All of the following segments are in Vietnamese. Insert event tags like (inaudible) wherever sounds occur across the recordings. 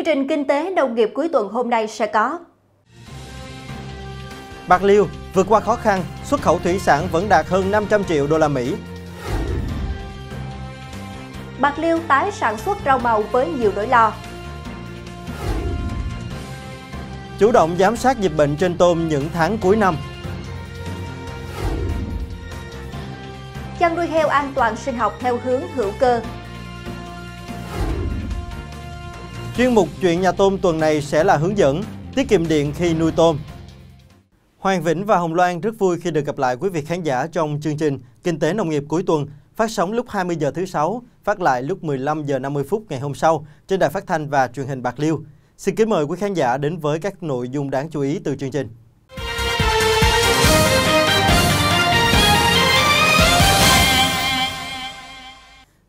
Chương trình Kinh tế Nông nghiệp cuối tuần hôm nay sẽ có Bạc Liêu vượt qua khó khăn, xuất khẩu thủy sản vẫn đạt hơn 500 triệu đô la Mỹ. Bạc Liêu tái sản xuất rau màu với nhiều nỗi lo. Chủ động giám sát dịch bệnh trên tôm những tháng cuối năm. Chăn nuôi heo an toàn sinh học theo hướng hữu cơ, Chuyên mục Chuyện nhà tôm tuần này sẽ là hướng dẫn tiết kiệm điện khi nuôi tôm. Hoàng Vĩnh và Hồng Loan rất vui khi được gặp lại quý vị khán giả trong chương trình Kinh tế nông nghiệp cuối tuần phát sóng lúc 20 giờ thứ sáu, phát lại lúc 15 giờ 50 phút ngày hôm sau trên đài phát thanh và truyền hình Bạc Liêu. Xin kính mời quý khán giả đến với các nội dung đáng chú ý từ chương trình.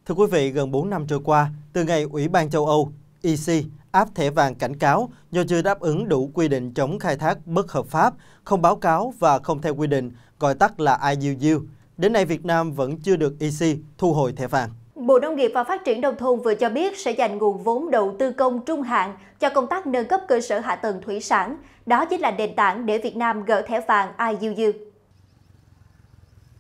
Thưa quý vị, gần 4 năm trôi qua, từ ngày Ủy ban châu Âu EC áp thẻ vàng cảnh cáo do chưa đáp ứng đủ quy định chống khai thác bất hợp pháp, không báo cáo và không theo quy định, gọi tắt là IUU. Đến nay Việt Nam vẫn chưa được EC thu hồi thẻ vàng. Bộ Nông nghiệp và Phát triển Nông thôn vừa cho biết sẽ dành nguồn vốn đầu tư công trung hạn cho công tác nâng cấp cơ sở hạ tầng thủy sản. Đó chính là nền tảng để Việt Nam gỡ thẻ vàng IUU.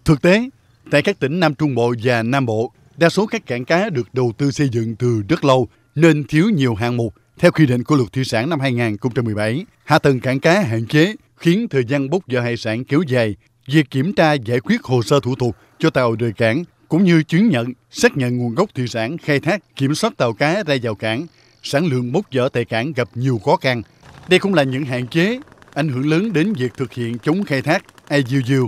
Thực tế, tại các tỉnh Nam Trung Bộ và Nam Bộ, đa số các cảng cá được đầu tư xây dựng từ rất lâu – nên thiếu nhiều hạng mục theo quy định của luật thủy sản năm 2017. Hạ tầng cảng cá hạn chế khiến thời gian bốc dỡ hải sản kéo dài. Việc kiểm tra giải quyết hồ sơ thủ tục cho tàu rời cảng cũng như chứng nhận, xác nhận nguồn gốc thủy sản, khai thác, kiểm soát tàu cá ra vào cảng, sản lượng bốc dỡ tại cảng gặp nhiều khó khăn. Đây cũng là những hạn chế ảnh hưởng lớn đến việc thực hiện chống khai thác IUU.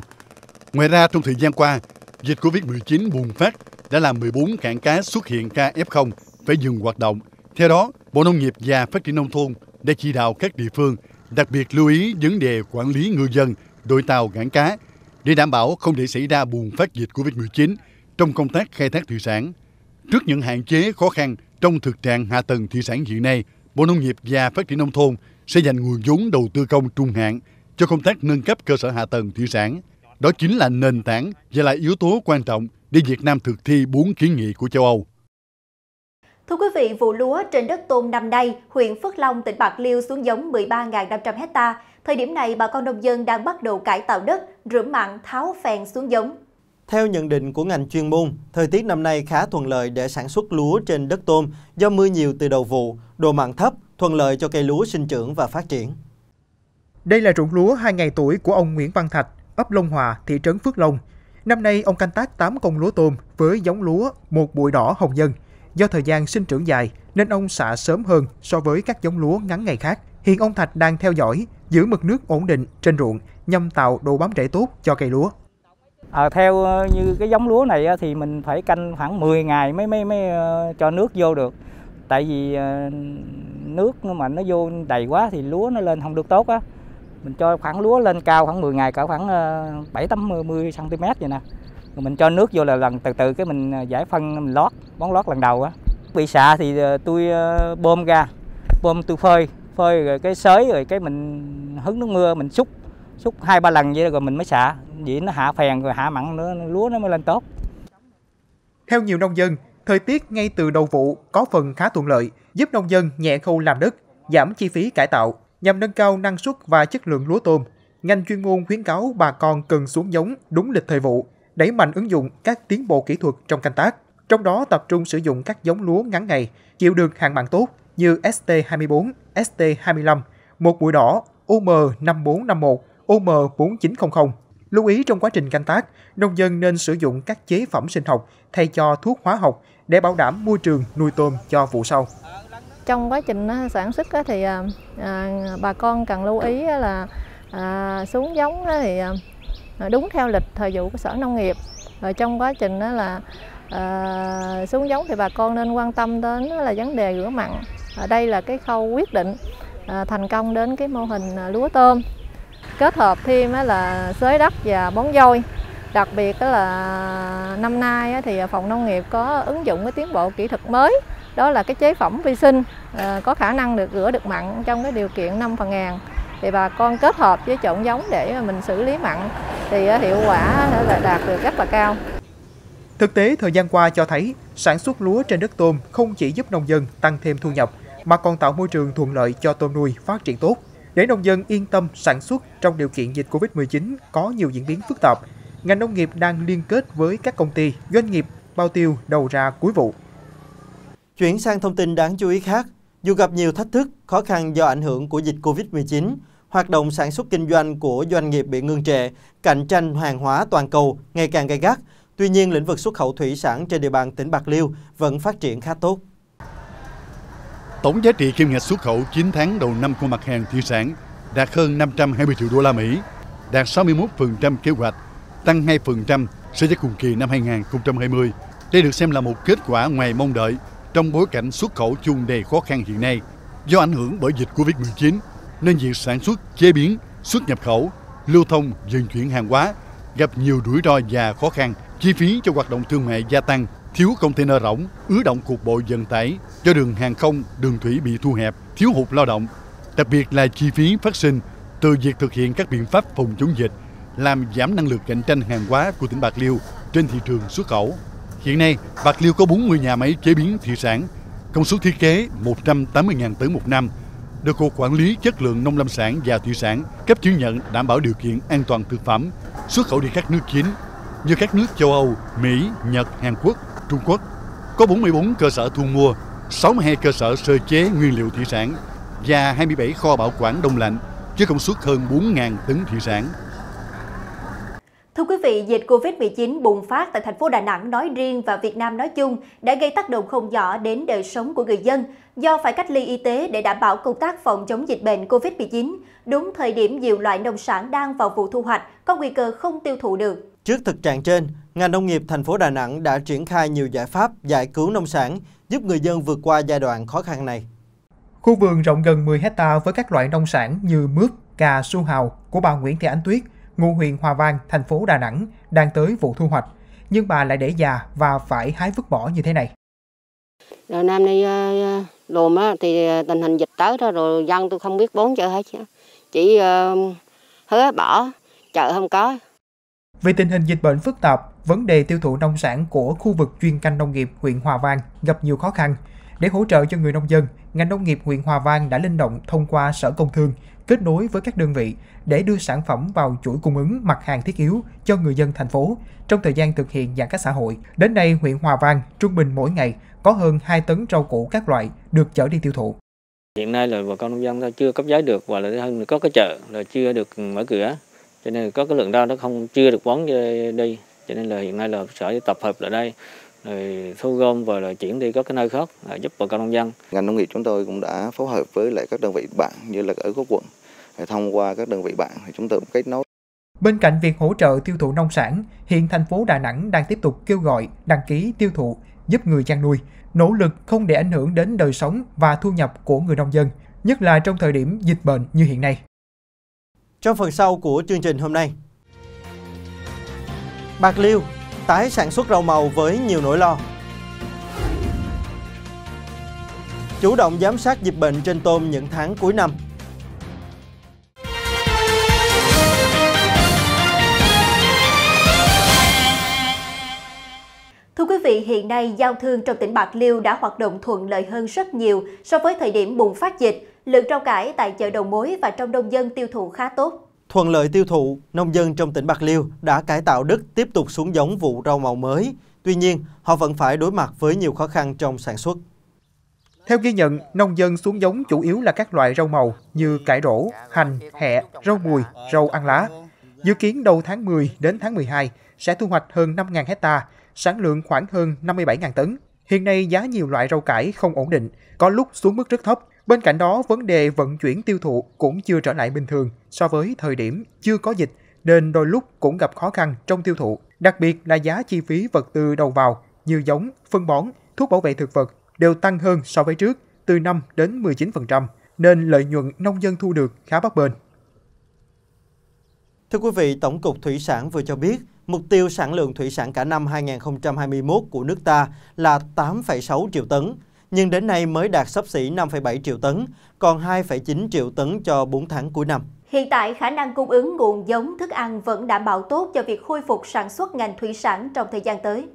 Ngoài ra, trong thời gian qua, dịch COVID-19 bùng phát đã làm 14 cảng cá xuất hiện ca F0 phải dừng hoạt động. Theo đó, Bộ Nông nghiệp và Phát triển Nông thôn đã chỉ đạo các địa phương đặc biệt lưu ý vấn đề quản lý ngư dân, đội tàu gãn cá để đảm bảo không để xảy ra bùng phát dịch COVID-19 trong công tác khai thác thủy sản. Trước những hạn chế khó khăn trong thực trạng hạ tầng thủy sản hiện nay, Bộ Nông nghiệp và Phát triển Nông thôn sẽ dành nguồn vốn đầu tư công trung hạn cho công tác nâng cấp cơ sở hạ tầng thủy sản. Đó chính là nền tảng và là yếu tố quan trọng để Việt Nam thực thi bốn kiến nghị của châu Âu. Thưa quý vị, vụ lúa trên đất tôm năm nay, huyện Phước Long, tỉnh Bạc Liêu xuống giống 13.500 hecta. Thời điểm này, bà con nông dân đang bắt đầu cải tạo đất, rửa mặn, tháo phèn xuống giống. Theo nhận định của ngành chuyên môn, thời tiết năm nay khá thuận lợi để sản xuất lúa trên đất tôm do mưa nhiều từ đầu vụ, độ mặn thấp, thuận lợi cho cây lúa sinh trưởng và phát triển. Đây là ruộng lúa 2 ngày tuổi của ông Nguyễn Văn Thạch, ấp Long Hòa, thị trấn Phước Long. Năm nay, ông canh tác 8 công lúa tôm với giống lúa một bụi đỏ hồng nhân Do thời gian sinh trưởng dài nên ông xạ sớm hơn so với các giống lúa ngắn ngày khác. Hiện ông Thạch đang theo dõi, giữ mực nước ổn định trên ruộng nhằm tạo độ bám rễ tốt cho cây lúa. À, theo ờ, như cái giống lúa này thì mình phải canh khoảng 10 ngày mới mới mới ờ, cho nước vô được. Tại vì ờ, nước mà nó vô đầy quá thì lúa nó lên không được tốt á. Mình cho khoảng lúa lên cao khoảng 10 ngày cả khoảng 7 80 cm vậy nè mình cho nước vô là lần từ từ cái mình à, giải phân mình lót bón lót lần đầu á bị xạ thì à, tôi à, bơm ra bơm tôi phơi phơi rồi cái sới rồi cái mình hứng nước mưa mình xúc xúc hai ba lần vậy rồi mình mới xạ vậy nó hạ phèn rồi hạ mặn nữa lúa nó mới lên tốt theo nhiều nông dân thời tiết ngay từ đầu vụ có phần khá thuận lợi giúp nông dân nhẹ khâu làm đất giảm chi phí cải tạo nhằm nâng cao năng suất và chất lượng lúa tôm ngành chuyên môn khuyến cáo bà con cần xuống giống đúng lịch thời vụ đẩy mạnh ứng dụng các tiến bộ kỹ thuật trong canh tác, trong đó tập trung sử dụng các giống lúa ngắn ngày, chịu được hạn mặn tốt như ST24, ST25, một mũi đỏ, UM5451, UM4900. Lưu ý trong quá trình canh tác, nông dân nên sử dụng các chế phẩm sinh học thay cho thuốc hóa học để bảo đảm môi trường nuôi tôm cho vụ sau. Trong quá trình ờ, sản xuất thì ờ, ờ, bà con cần lưu ý là xuống giống thì Ờ, đúng theo lịch thời vụ của sở nông nghiệp rồi trong quá trình đó là à, xuống giống thì bà con nên quan tâm đến là vấn đề rửa mặn ở đây là cái khâu quyết định à, thành công đến cái mô hình à, lúa tôm kết hợp thêm là xới đất và bón vôi. đặc biệt đó là năm nay thì phòng nông nghiệp có ứng dụng cái tiến bộ kỹ thuật mới đó là cái chế phẩm vi sinh có khả năng được rửa được mặn trong cái điều kiện 5 phần ngàn thì bà con kết hợp với trộn giống để mà mình xử lý mặn thì ờ, hiệu quả là đạt được rất là cao. Thực tế thời gian qua cho thấy sản xuất lúa trên đất tôm không chỉ giúp nông dân tăng thêm thu nhập mà còn tạo môi trường thuận lợi cho tôm nuôi phát triển tốt. Để nông dân yên tâm sản xuất trong điều kiện dịch Covid-19 có nhiều diễn biến phức tạp, ngành nông nghiệp đang liên kết với các công ty, doanh nghiệp bao tiêu đầu ra cuối vụ. Chuyển sang thông tin đáng chú ý khác, dù gặp nhiều thách thức, khó khăn do ảnh hưởng của dịch Covid-19, hoạt động sản xuất kinh doanh của doanh nghiệp bị ngưng trệ, cạnh tranh hàng hóa toàn cầu ngày càng gay gắt. Tuy nhiên, lĩnh vực xuất khẩu thủy sản trên địa bàn tỉnh Bạc Liêu vẫn phát triển khá tốt. Tổng giá trị kim ngạch xuất khẩu 9 tháng đầu năm của mặt hàng thủy sản đạt hơn 520 triệu đô la Mỹ, đạt 61% kế hoạch, tăng 2% so với cùng kỳ năm 2020. Đây được xem là một kết quả ngoài mong đợi trong bối cảnh xuất khẩu chung đầy khó khăn hiện nay do ảnh hưởng bởi dịch Covid-19 nên việc sản xuất, chế biến, xuất nhập khẩu, lưu thông, vận chuyển hàng hóa gặp nhiều rủi ro và khó khăn, chi phí cho hoạt động thương mại gia tăng, thiếu container rỗng, ứ động cục bộ vận tải cho đường hàng không, đường thủy bị thu hẹp, thiếu hụt lao động, đặc biệt là chi phí phát sinh từ việc thực hiện các biện pháp phòng chống dịch làm giảm năng lực cạnh tranh hàng hóa của tỉnh Bạc Liêu trên thị trường xuất khẩu. Hiện nay, Bạc Liêu có 40 nhà máy chế biến thủy sản, công suất thiết kế 180.000 tấn một năm – được Cục Quản lý Chất lượng Nông Lâm sản và Thủy sản cấp chứng nhận đảm bảo điều kiện an toàn thực phẩm xuất khẩu đi các nước chính như các nước châu Âu, Mỹ, Nhật, Hàn Quốc, Trung Quốc. Có 44 cơ sở thu mua, 62 cơ sở sơ chế nguyên liệu thủy sản và 27 kho bảo quản đông lạnh với công suất hơn 4.000 tấn thủy sản. Thưa quý vị, dịch Covid-19 bùng phát tại thành phố Đà Nẵng nói riêng và Việt Nam nói chung đã gây tác động không nhỏ đến đời sống của người dân do phải cách ly y tế để đảm bảo công tác phòng chống dịch bệnh Covid-19. Đúng thời điểm nhiều loại nông sản đang vào vụ thu hoạch có nguy cơ không tiêu thụ được. Trước thực trạng trên, ngành nông nghiệp thành phố Đà Nẵng đã triển khai nhiều giải pháp giải cứu nông sản giúp người dân vượt qua giai đoạn khó khăn này. Khu vườn rộng gần 10 hecta với các loại nông sản như mướp, cà, su hào của bà Nguyễn Thị Ánh Tuyết ngụ huyện Hòa Vang, thành phố Đà Nẵng đang tới vụ thu hoạch, nhưng bà lại để già và phải hái vứt bỏ như thế này. Rồi năm nay ờ, ờ, lùm á, thì ờ, tình hình dịch tới đó rồi dân tôi không biết bốn chợ hết chỉ uh, hứa bỏ chợ không có vì tình hình dịch bệnh phức tạp vấn đề tiêu thụ nông sản của khu vực chuyên canh nông nghiệp huyện Hòa Vang gặp nhiều khó khăn để hỗ trợ cho người nông dân ngành nông nghiệp huyện Hòa Vang đã linh động thông qua sở công thương kết nối với các đơn vị để đưa sản phẩm vào chuỗi cung ứng mặt hàng thiết yếu cho người dân thành phố trong thời gian thực hiện giãn cách xã hội. Đến nay, huyện Hòa Vang trung bình mỗi ngày có hơn 2 tấn rau củ các loại được chở đi tiêu thụ. Hiện nay là bà con nông dân ta chưa cấp giấy được và là hơn có cái chợ là chưa được mở cửa cho nên có cái lượng rau nó không chưa được bón đi cho nên là hiện nay là sở tập hợp ở đây rồi thu gom và là chuyển đi các cái nơi khác à, giúp bà con nông dân. Ngành nông nghiệp chúng tôi cũng đã phối hợp với lại các đơn vị bạn như là ở các quận thông qua các đơn vị bạn thì chúng tôi cũng kết nối. Bên cạnh việc hỗ trợ tiêu thụ nông sản, hiện thành phố Đà Nẵng đang tiếp tục kêu gọi đăng ký tiêu thụ giúp người chăn nuôi, nỗ lực không để ảnh hưởng đến đời sống và thu nhập của người nông dân, nhất là trong thời điểm dịch bệnh như hiện nay. Trong phần sau của chương trình hôm nay, Bạc Liêu tái sản xuất rau màu với nhiều nỗi lo. Chủ động giám sát dịch bệnh trên tôm những tháng cuối năm. Thưa quý vị, hiện nay giao thương trong tỉnh Bạc Liêu đã hoạt động thuận lợi hơn rất nhiều so với thời điểm bùng phát dịch. Lượng rau cải tại chợ đầu mối và trong đông dân tiêu thụ khá tốt. Thuận lợi tiêu thụ, nông dân trong tỉnh Bạc Liêu đã cải tạo đất tiếp tục xuống giống vụ rau màu mới. Tuy nhiên, họ vẫn phải đối mặt với nhiều khó khăn trong sản xuất. Theo ghi nhận, nông dân xuống giống chủ yếu là các loại rau màu như cải rổ, hành, hẹ, rau mùi, rau ăn lá. Dự kiến đầu tháng 10 đến tháng 12 sẽ thu hoạch hơn 5.000 hecta, sản lượng khoảng hơn 57.000 tấn. Hiện nay giá nhiều loại rau cải không ổn định, có lúc xuống mức rất thấp, Bên cạnh đó, vấn đề vận chuyển tiêu thụ cũng chưa trở lại bình thường so với thời điểm chưa có dịch, nên đôi lúc cũng gặp khó khăn trong tiêu thụ, đặc biệt là giá chi phí vật tư đầu vào như giống, phân bón, thuốc bảo vệ thực vật đều tăng hơn so với trước, từ 5 đến 19%, nên lợi nhuận nông dân thu được khá bất bênh. Thưa quý vị, Tổng cục Thủy sản vừa cho biết, mục tiêu sản lượng thủy sản cả năm 2021 của nước ta là 8,6 triệu tấn, nhưng đến nay mới đạt sấp xỉ 5,7 triệu tấn, còn 2,9 triệu tấn cho 4 tháng cuối năm. Hiện tại, khả năng cung ứng nguồn giống thức ăn vẫn đảm bảo tốt cho việc khôi phục sản xuất ngành thủy sản trong thời gian tới.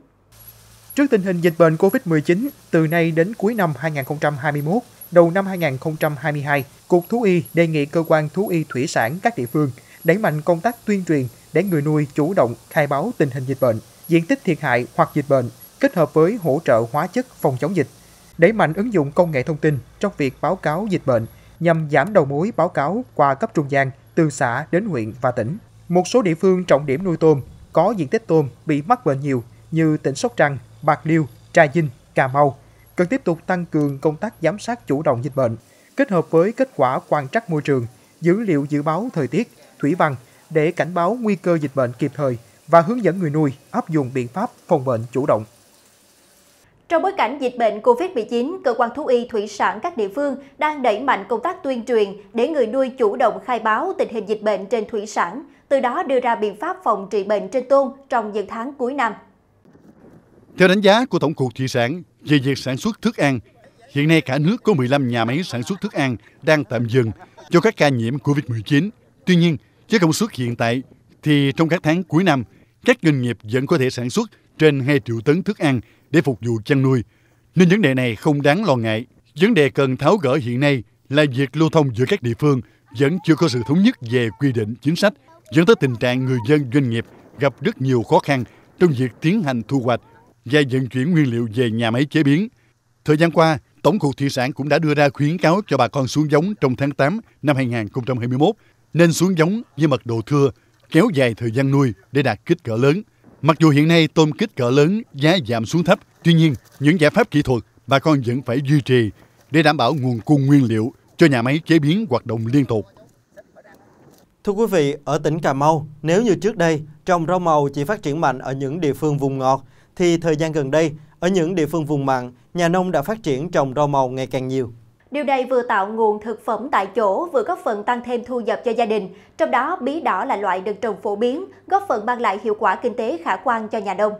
Trước tình hình dịch bệnh COVID-19, từ nay đến cuối năm 2021, đầu năm 2022, Cục Thú Y đề nghị cơ quan thú y thủy sản các địa phương đẩy mạnh công tác tuyên truyền để người nuôi chủ động khai báo tình hình dịch bệnh, diện tích thiệt hại hoặc dịch bệnh, kết hợp với hỗ trợ hóa chất phòng chống dịch đẩy mạnh ứng dụng công nghệ thông tin trong việc báo cáo dịch bệnh nhằm giảm đầu mối báo cáo qua cấp trung gian từ xã đến huyện và tỉnh. Một số địa phương trọng điểm nuôi tôm có diện tích tôm bị mắc bệnh nhiều như tỉnh Sóc Trăng, Bạc Liêu, Trà Vinh, Cà Mau cần tiếp tục tăng cường công tác giám sát chủ động dịch bệnh, kết hợp với kết quả quan trắc môi trường, dữ liệu dự báo thời tiết, thủy văn để cảnh báo nguy cơ dịch bệnh kịp thời và hướng dẫn người nuôi áp dụng biện pháp phòng bệnh chủ động. Trong bối cảnh dịch bệnh COVID-19, cơ quan thú y thủy sản các địa phương đang đẩy mạnh công tác tuyên truyền để người nuôi chủ động khai báo tình hình dịch bệnh trên thủy sản, từ đó đưa ra biện pháp phòng trị bệnh trên tôm trong những tháng cuối năm. Theo đánh giá của Tổng cục Thủy sản về việc sản xuất thức ăn, hiện nay cả nước có 15 nhà máy sản xuất thức ăn đang tạm dừng do các ca nhiễm COVID-19. Tuy nhiên, với công suất hiện tại thì trong các tháng cuối năm, các doanh nghiệp vẫn có thể sản xuất trên 2 triệu tấn thức ăn để phục vụ chăn nuôi, nên vấn đề này không đáng lo ngại. Vấn đề cần tháo gỡ hiện nay là việc lưu thông giữa các địa phương vẫn chưa có sự thống nhất về quy định chính sách, dẫn tới tình trạng người dân doanh nghiệp gặp rất nhiều khó khăn trong việc tiến hành thu hoạch và vận chuyển nguyên liệu về nhà máy chế biến. Thời gian qua, Tổng cục Thủy sản cũng đã đưa ra khuyến cáo cho bà con xuống giống trong tháng 8 năm 2021, nên xuống giống với mật độ thưa, kéo dài thời gian nuôi để đạt kích cỡ lớn. Mặc dù hiện nay tôm kích cỡ lớn giá giảm xuống thấp, tuy nhiên những giải pháp kỹ thuật bà con vẫn phải duy trì để đảm bảo nguồn cung nguyên liệu cho nhà máy chế biến hoạt động liên tục. Thưa quý vị, ở tỉnh Cà Mau, nếu như trước đây trồng rau màu chỉ phát triển mạnh ở những địa phương vùng ngọt, thì thời gian gần đây, ở những địa phương vùng mặn, nhà nông đã phát triển trồng rau màu ngày càng nhiều. Điều này vừa tạo nguồn thực phẩm tại chỗ, vừa góp phần tăng thêm thu nhập cho gia đình. Trong đó, bí đỏ là loại được trồng phổ biến, góp phần mang lại hiệu quả kinh tế khả quan cho nhà nông.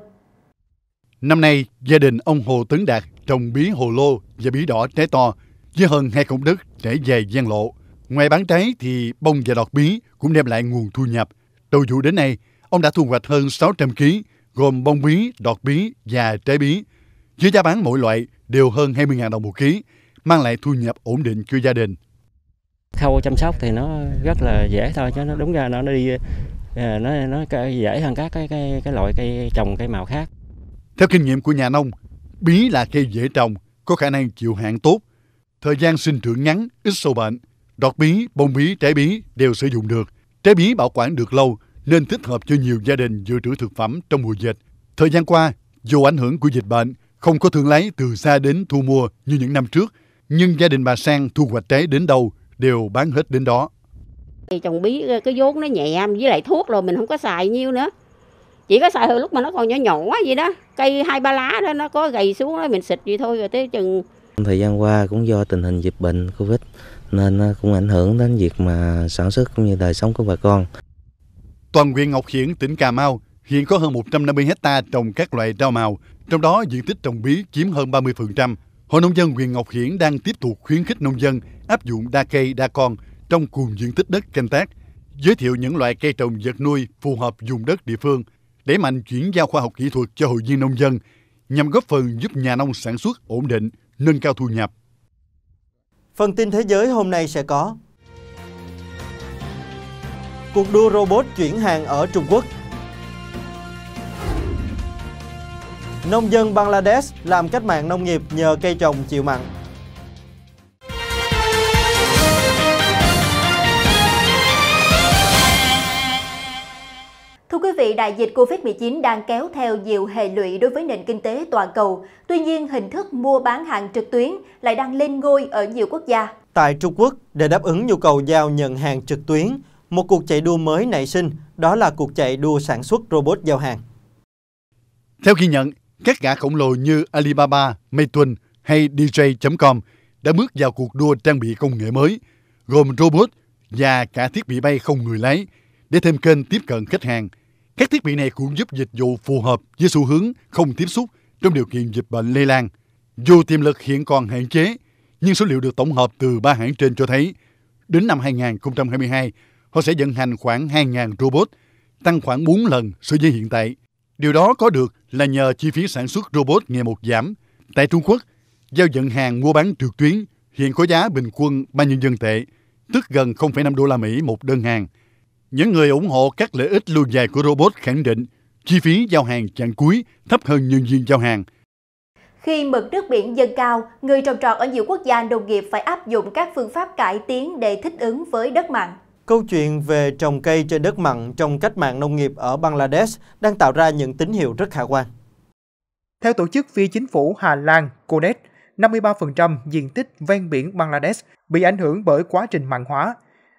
Năm nay, gia đình ông Hồ Tấn Đạt trồng bí hồ lô và bí đỏ trái to với hơn hai công đất trải dài gian lộ. Ngoài bán trái thì bông và đọt bí cũng đem lại nguồn thu nhập. Đầu vụ đến nay, ông đã thu hoạch hơn 600 kg, gồm bông bí, đọt bí và trái bí. Với giá bán mỗi loại đều hơn 20.000 đồng một ký, mang lại thu nhập ổn định cho gia đình. Khâu chăm sóc thì nó rất là dễ thôi chứ nó đúng ra nó, nó đi à, nó nó dễ hơn các cái cái cái loại cây trồng cây màu khác. Theo kinh nghiệm của nhà nông, bí là cây dễ trồng, có khả năng chịu hạn tốt, thời gian sinh trưởng ngắn, ít sâu bệnh. Đọt bí, bông bí, trái bí đều sử dụng được. Trái bí bảo quản được lâu nên thích hợp cho nhiều gia đình dự trữ thực phẩm trong mùa dịch. Thời gian qua, dù ảnh hưởng của dịch bệnh, không có thương lái từ xa đến thu mua như những năm trước, nhưng gia đình bà Sang thu hoạch trái đến đâu đều bán hết đến đó. Thì trồng bí cái vốn nó nhẹ với lại thuốc rồi mình không có xài nhiêu nữa. Chỉ có xài hồi lúc mà nó còn nhỏ nhỏ vậy đó, cây hai ba lá đó nó có gầy xuống đó mình xịt vậy thôi rồi tới chừng Thời gian qua cũng do tình hình dịch bệnh Covid nên à, cũng ảnh hưởng đến việc mà sản xuất cũng như đời sống của bà con. Toàn huyện Ngọc Hiển, tỉnh Cà Mau hiện có hơn 150 hecta trồng các loại rau màu, trong đó diện tích trồng bí chiếm hơn 30%, Hội Nông dân huyện Ngọc Hiển đang tiếp tục khuyến khích nông dân áp dụng đa cây đa con trong cùng diện tích đất canh tác, giới thiệu những loại cây trồng vật nuôi phù hợp dùng đất địa phương, đẩy mạnh chuyển giao khoa học kỹ thuật cho hội viên nông dân nhằm góp phần giúp nhà nông sản xuất ổn định, nâng cao thu nhập. Phần tin thế giới hôm nay sẽ có Cuộc đua robot chuyển hàng ở Trung Quốc Nông dân Bangladesh làm cách mạng nông nghiệp nhờ cây trồng chịu mặn. Thưa quý vị, đại dịch Covid-19 đang kéo theo nhiều hệ lụy đối với nền kinh tế toàn cầu. Tuy nhiên, hình thức mua bán hàng trực tuyến lại đang lên ngôi ở nhiều quốc gia. Tại Trung Quốc, để đáp ứng nhu cầu giao nhận hàng trực tuyến, một cuộc chạy đua mới nảy sinh, đó là cuộc chạy đua sản xuất robot giao hàng. Theo ghi nhận, các gã khổng lồ như Alibaba, Meituan hay DJ.com đã bước vào cuộc đua trang bị công nghệ mới, gồm robot và cả thiết bị bay không người lái để thêm kênh tiếp cận khách hàng. Các thiết bị này cũng giúp dịch vụ phù hợp với xu hướng không tiếp xúc trong điều kiện dịch bệnh lây lan. Dù tiềm lực hiện còn hạn chế, nhưng số liệu được tổng hợp từ ba hãng trên cho thấy, đến năm 2022, họ sẽ vận hành khoảng 2.000 robot, tăng khoảng 4 lần so với hiện tại. Điều đó có được là nhờ chi phí sản xuất robot ngày một giảm. Tại Trung Quốc, giao nhận hàng mua bán trực tuyến hiện có giá bình quân 3 nhân dân tệ, tức gần 0,5 đô la Mỹ một đơn hàng. Những người ủng hộ các lợi ích lâu dài của robot khẳng định chi phí giao hàng chặng cuối thấp hơn nhân viên giao hàng. Khi mực nước biển dâng cao, người trồng trọt ở nhiều quốc gia nông nghiệp phải áp dụng các phương pháp cải tiến để thích ứng với đất mặn. Câu chuyện về trồng cây trên đất mặn trong cách mạng nông nghiệp ở Bangladesh đang tạo ra những tín hiệu rất khả quan. Theo tổ chức phi chính phủ Hà Lan, CODES, 53% diện tích ven biển Bangladesh bị ảnh hưởng bởi quá trình mặn hóa.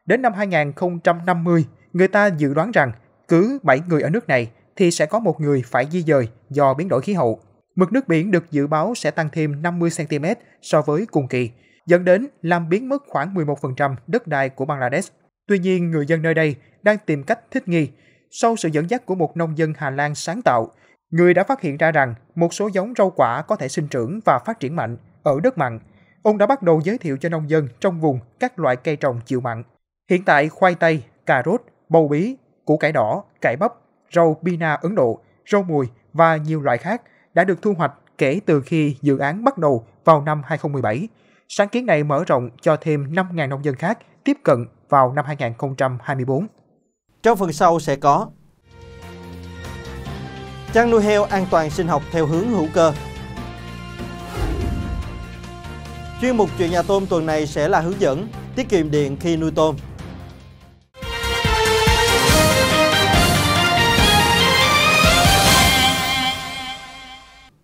Đến năm 2050, người ta dự đoán rằng cứ 7 người ở nước này thì sẽ có một người phải di dời do biến đổi khí hậu. Mực nước biển được dự báo sẽ tăng thêm 50 cm so với cùng kỳ, dẫn đến làm biến mất khoảng 11% đất đai của Bangladesh Tuy nhiên, người dân nơi đây đang tìm cách thích nghi. Sau sự dẫn dắt của một nông dân Hà Lan sáng tạo, người đã phát hiện ra rằng một số giống rau quả có thể sinh trưởng và phát triển mạnh ở đất mặn. Ông đã bắt đầu giới thiệu cho nông dân trong vùng các loại cây trồng chịu mặn. Hiện tại, khoai tây, cà rốt, bầu bí, củ cải đỏ, cải bắp, rau bina Ấn Độ, rau mùi và nhiều loại khác đã được thu hoạch kể từ khi dự án bắt đầu vào năm 2017. Sáng kiến này mở rộng cho thêm 5.000 nông dân khác tiếp cận vào năm 2024. Trong phần sau sẽ có Chăn nuôi heo an toàn sinh học theo hướng hữu cơ Chuyên mục chuyện nhà tôm tuần này sẽ là hướng dẫn tiết kiệm điện khi nuôi tôm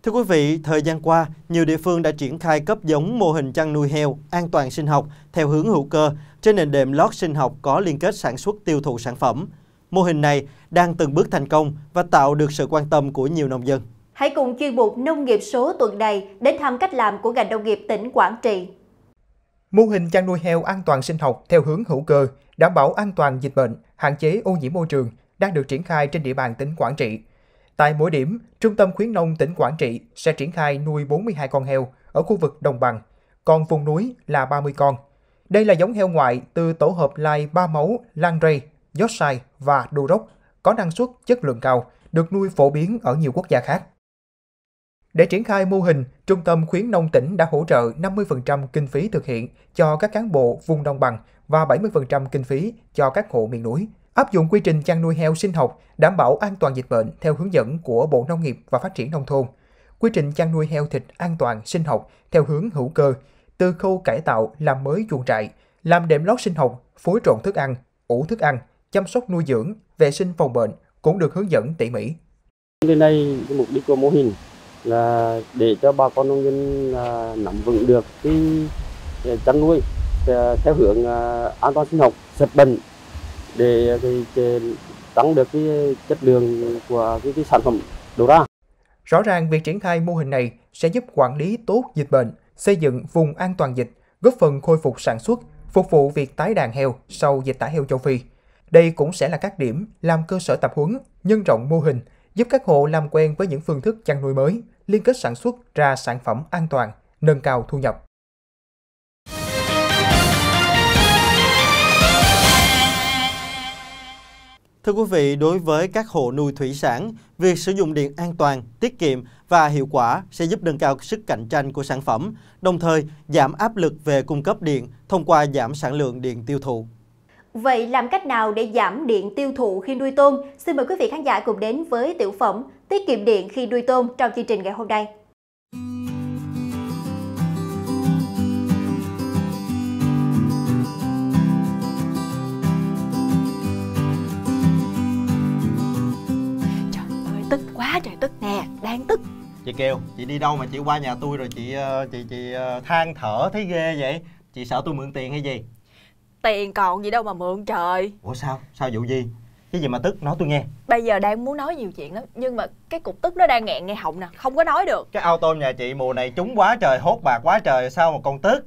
Thưa quý vị, thời gian qua, nhiều địa phương đã triển khai cấp giống mô hình chăn nuôi heo an toàn sinh học theo hướng hữu cơ trên nền đệm lót sinh học có liên kết sản xuất tiêu thụ sản phẩm. Mô hình này đang từng bước thành công và tạo được sự quan tâm của nhiều nông dân. Hãy cùng chuyên mục Nông nghiệp số tuần này đến thăm cách làm của ngành nông nghiệp tỉnh Quảng Trị. Mô hình chăn nuôi heo an toàn sinh học theo hướng hữu cơ, đảm bảo an toàn dịch bệnh, hạn chế ô nhiễm môi trường đang được triển khai trên địa bàn tỉnh Quảng Trị Tại mỗi điểm, Trung tâm Khuyến nông tỉnh Quảng Trị sẽ triển khai nuôi 42 con heo ở khu vực đồng bằng, còn vùng núi là 30 con. Đây là giống heo ngoại từ tổ hợp lai ba máu Langray, Yorkshire và Duroc có năng suất chất lượng cao, được nuôi phổ biến ở nhiều quốc gia khác. Để triển khai mô hình, Trung tâm Khuyến nông tỉnh đã hỗ trợ 50% kinh phí thực hiện cho các cán bộ vùng đồng bằng và 70% kinh phí cho các hộ miền núi áp dụng quy trình chăn nuôi heo sinh học đảm bảo an toàn dịch bệnh theo hướng dẫn của Bộ Nông nghiệp và Phát triển Nông thôn, quy trình chăn nuôi heo thịt an toàn sinh học theo hướng hữu cơ, từ khâu cải tạo làm mới chuồng trại, làm đệm lót sinh học, phối trộn thức ăn, ủ thức ăn, chăm sóc nuôi dưỡng, vệ sinh phòng bệnh cũng được hướng dẫn tỉ mỉ. Đến đây, cái mục đích của mô hình là để cho bà con nông dân à, nắm vững được cái à, chăn nuôi à, theo hướng an toàn sinh học, sạch bệnh để ờ, cái, cái, tăng được cái chất lượng của cái, cái sản phẩm đầu ra. Rõ ràng việc triển khai mô hình này sẽ giúp quản lý tốt dịch bệnh, xây dựng vùng an toàn dịch, góp phần khôi phục sản xuất, phục vụ việc tái đàn heo sau dịch tả heo châu Phi. Đây cũng sẽ là các điểm làm cơ sở tập huấn, nhân rộng mô hình, giúp các hộ làm quen với những phương thức chăn nuôi mới, liên kết sản xuất ra sản phẩm an toàn, nâng cao thu nhập. Thưa quý vị, đối với các hộ nuôi thủy sản, việc sử dụng điện an toàn, tiết kiệm và hiệu quả sẽ giúp nâng cao sức cạnh tranh của sản phẩm, đồng thời giảm áp lực về cung cấp điện thông qua giảm sản lượng điện tiêu thụ. Vậy làm cách nào để giảm điện tiêu thụ khi nuôi tôm? Xin mời quý vị khán giả cùng đến với tiểu phẩm Tiết kiệm điện khi nuôi tôm trong chương trình ngày hôm nay. đang tức quá trời tức nè đang tức chị kêu chị đi đâu mà chị qua nhà tôi rồi chị ờ, chị chị ờ, than thở thấy ghê vậy chị sợ tôi mượn tiền hay gì tiền còn gì đâu mà mượn trời ủa sao sao vụ gì cái gì mà tức nói tôi nghe bây giờ đang muốn nói nhiều chuyện lắm nhưng mà cái cục tức nó đang nghẹn ngay họng nè không có nói được cái ao tôm nhà chị mùa này trúng quá trời hốt bạc quá trời sao mà còn tức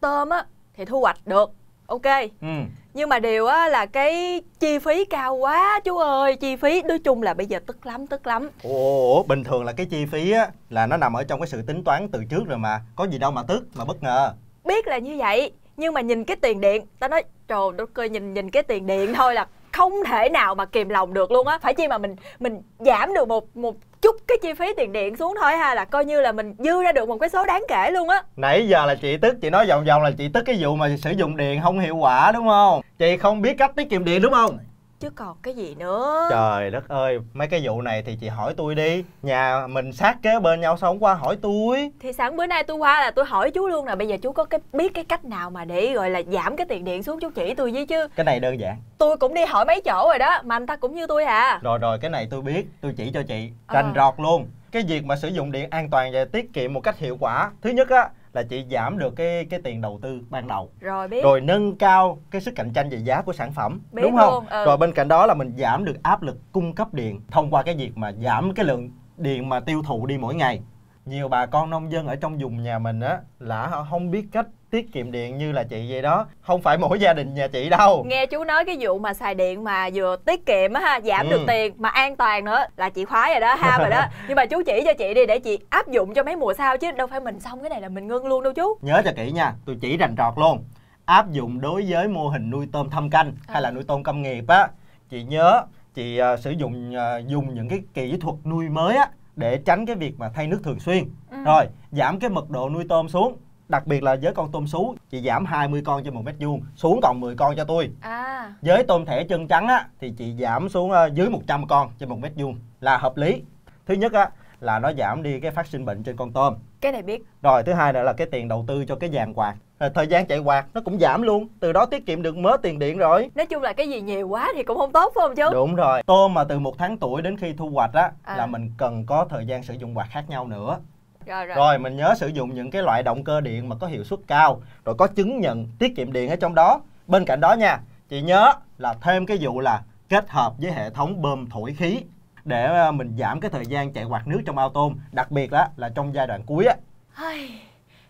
tôm á thì thu hoạch được ok ừ. nhưng mà điều á là cái chi phí cao quá chú ơi chi phí nói chung là bây giờ tức lắm tức lắm Ủa bình thường là cái chi phí á là nó nằm ở trong cái sự tính toán từ trước rồi mà có gì đâu mà tức mà bất ngờ biết là như vậy nhưng mà nhìn cái tiền điện ta nói trời đất ơi nhìn nhìn cái tiền điện thôi là không thể nào mà kìm lòng được luôn á phải chi mà mình mình giảm được một một chút cái chi phí tiền điện xuống thôi ha là coi như là mình dư ra được một cái số đáng kể luôn á nãy giờ là chị tức chị nói vòng vòng là chị tức cái vụ mà sử dụng điện không hiệu quả đúng không chị không biết cách tiết kiệm điện đúng không chứ còn cái gì nữa trời đất ơi mấy cái vụ này thì chị hỏi tôi đi nhà mình sát kế bên nhau sao không qua hỏi tôi thì sáng bữa nay tôi qua là tôi hỏi chú luôn là bây giờ chú có cái biết cái cách nào mà để gọi là giảm cái tiền điện xuống chú chỉ tôi với chứ cái này đơn giản tôi cũng đi hỏi mấy chỗ rồi đó mà anh ta cũng như tôi à rồi rồi cái này tôi biết tôi chỉ cho chị ờ. rành à. rọt luôn cái việc mà sử dụng điện an toàn và tiết kiệm một cách hiệu quả thứ nhất á là chị giảm được cái cái tiền đầu tư ban đầu rồi biết rồi nâng cao cái sức cạnh tranh về giá của sản phẩm biết đúng không luôn, ừ. rồi bên cạnh đó là mình giảm được áp lực cung cấp điện thông qua cái việc mà giảm cái lượng điện mà tiêu thụ đi mỗi ngày nhiều bà con nông dân ở trong vùng nhà mình á là họ không biết cách tiết kiệm điện như là chị vậy đó không phải mỗi gia đình nhà chị đâu nghe chú nói cái vụ mà xài điện mà vừa tiết kiệm á ha giảm ừ. được tiền mà an toàn nữa là chị khoái rồi đó ha rồi đó (laughs) nhưng mà chú chỉ cho chị đi để chị áp dụng cho mấy mùa sau chứ đâu phải mình xong cái này là mình ngưng luôn đâu chú nhớ cho kỹ nha tôi chỉ rành rọt luôn áp dụng đối với mô hình nuôi tôm thâm canh à. hay là ừ. nuôi tôm công nghiệp á chị nhớ chị uh, sử dụng uh, dùng những cái kỹ thuật nuôi mới á để tránh cái việc mà thay nước thường xuyên ừ. rồi giảm cái mật độ nuôi tôm xuống đặc biệt là với con tôm sú chị giảm 20 con trên một mét vuông xuống còn 10 con cho tôi à. với tôm thẻ chân trắng á, thì chị giảm xuống ờ, dưới 100 con trên một mét vuông là hợp lý thứ nhất á, là nó giảm đi cái phát sinh bệnh trên con tôm cái này biết rồi thứ hai nữa là cái tiền đầu tư cho cái dàn quạt ờ, thời gian chạy quạt nó cũng giảm luôn từ đó tiết kiệm được mớ tiền điện rồi nói chung là cái gì nhiều quá thì cũng không tốt phải không chứ đúng rồi tôm mà từ một tháng tuổi đến khi thu hoạch á à. là mình cần có thời gian sử dụng quạt khác nhau nữa rồi, rồi. rồi mình nhớ sử dụng những cái loại động cơ điện mà có hiệu suất cao rồi có chứng nhận tiết kiệm điện ở trong đó bên cạnh đó nha chị nhớ là thêm cái vụ là kết hợp với hệ thống bơm thổi khí để ờ, mình giảm cái thời gian chạy quạt nước trong ao tôm đặc biệt đó là trong giai đoạn cuối á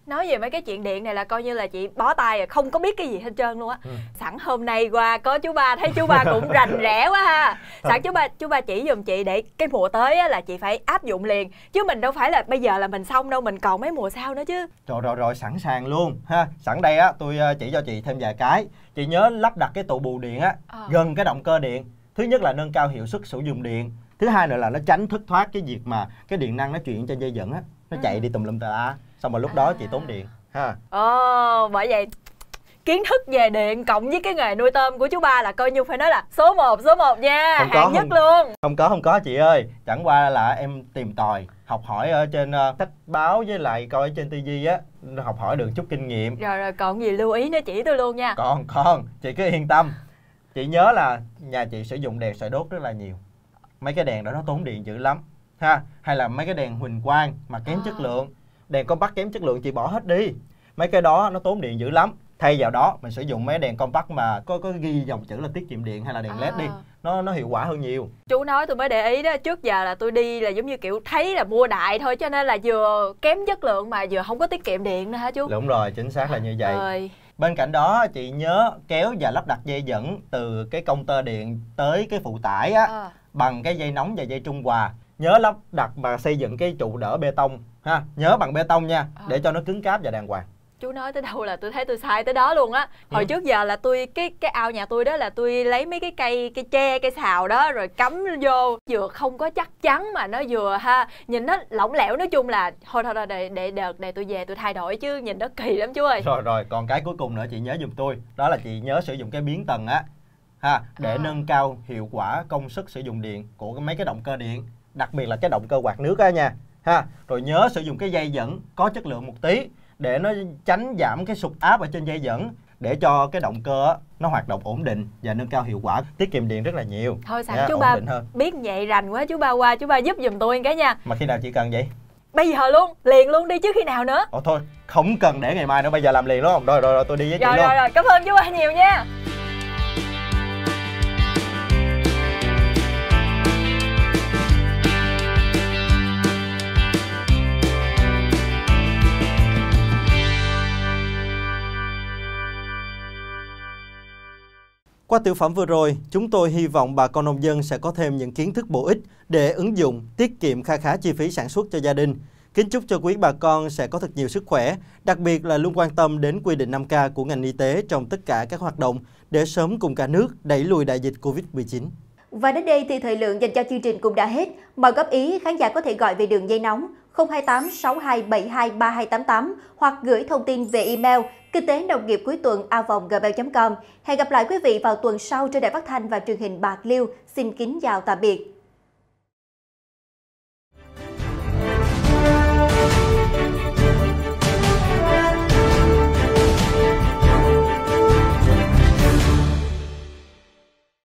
nói về mấy cái chuyện điện này là coi như là chị bó tay rồi không có biết cái gì hết trơn luôn á ừ. sẵn hôm nay qua có chú ba thấy chú ba cũng (laughs) rành rẽ quá ha ừ. sẵn chú ba chú ba chỉ dùm chị để cái mùa tới á, là chị phải áp dụng liền chứ mình đâu phải là bây giờ là mình xong đâu mình còn mấy mùa sau nữa chứ rồi rồi rồi sẵn sàng luôn ha sẵn đây á tôi ờ, chỉ cho chị thêm vài cái chị nhớ lắp đặt cái tụ bù điện á à. gần cái động cơ điện thứ nhất là nâng cao hiệu suất sử dụng điện thứ hai nữa là nó tránh thất thoát cái việc mà cái điện năng nó chuyển trên dây dẫn á nó ừ. chạy đi tùm lum tà la xong rồi lúc à. đó chị tốn điện à. ha ồ bởi vậy kiến thức về điện cộng với cái nghề nuôi tôm của chú ba là coi như phải nói là số 1 số 1 nha không có, hạng không, nhất luôn không có không có chị ơi chẳng qua là em tìm tòi học hỏi ở trên uh, sách báo với lại coi trên tivi á học hỏi được chút kinh nghiệm rồi rồi còn gì lưu ý nữa chỉ tôi luôn nha còn còn chị cứ yên tâm chị nhớ là nhà chị sử dụng đèn sợi đốt rất là nhiều mấy cái đèn đó nó tốn điện dữ lắm ha hay là mấy cái đèn huỳnh quang mà kém à. chất lượng đèn compact kém chất lượng chị bỏ hết đi mấy cái đó nó tốn điện dữ lắm thay vào đó mình sử dụng mấy đèn compact mà có có ghi dòng chữ là tiết kiệm điện hay là đèn à. led đi à. nó nó hiệu quả hơn nhiều chú nói tôi mới để ý đó trước giờ là tôi đi là giống như kiểu thấy là mua đại thôi cho nên là vừa kém chất lượng mà vừa không có tiết kiệm điện nữa hả chú đúng rồi chính xác là như vậy Ơi. bên cạnh đó chị nhớ kéo và lắp đặt dây dẫn từ cái công tơ điện tới cái phụ tải á à. bằng cái dây nóng và dây trung hòa nhớ lắp đặt và xây dựng cái trụ đỡ bê tông ha nhớ bằng bê tông nha à. để cho nó cứng cáp và đàng hoàng chú nói tới đâu là tôi thấy tôi sai tới đó luôn á hồi ừ. trước giờ là tôi cái cái ao nhà tôi đó là tôi lấy mấy cái cây cái tre cây xào đó rồi cắm vô vừa không có chắc chắn mà nó vừa ha nhìn nó lỏng lẻo nói chung là thôi thôi thôi để để đợt này tôi về tôi thay đổi chứ nhìn nó kỳ lắm chú ơi rồi rồi còn cái cuối cùng nữa chị nhớ giùm tôi đó là chị nhớ sử dụng cái biến tần á ha để à. nâng cao hiệu quả công suất sử dụng điện của mấy cái động cơ điện đặc biệt là cái động cơ quạt nước á nha ha rồi nhớ sử dụng cái dây dẫn có chất lượng một tí để nó tránh giảm cái sụt áp ở trên dây dẫn để cho cái động cơ nó hoạt động ổn định và nâng cao hiệu quả tiết kiệm điện rất là nhiều thôi sẵn chú ba biết vậy rành quá chú ba qua chú ba giúp giùm tôi cái nha mà khi nào chị cần vậy bây giờ luôn liền luôn đi trước khi nào nữa ồ thôi không cần để ngày mai nữa bây giờ làm liền đúng không rồi rồi, rồi tôi đi với rồi, chị rồi, luôn rồi rồi cảm ơn chú ba nhiều nha Qua tiểu phẩm vừa rồi, chúng tôi hy vọng bà con nông dân sẽ có thêm những kiến thức bổ ích để ứng dụng, tiết kiệm kha khá chi phí sản xuất cho gia đình. Kính chúc cho quý bà con sẽ có thật nhiều sức khỏe, đặc biệt là luôn quan tâm đến quy định 5K của ngành y tế trong tất cả các hoạt động để sớm cùng cả nước đẩy lùi đại dịch Covid-19. Và đến đây thì thời lượng dành cho chương trình cũng đã hết. Mời góp ý, khán giả có thể gọi về đường dây nóng 028 6272 3288 hoặc gửi thông tin về email kinh tế đồng nghiệp cuối tuần a vòng gmail.com. Hẹn gặp lại quý vị vào tuần sau trên đài phát thanh và truyền hình Bạc Liêu. Xin kính chào tạm biệt.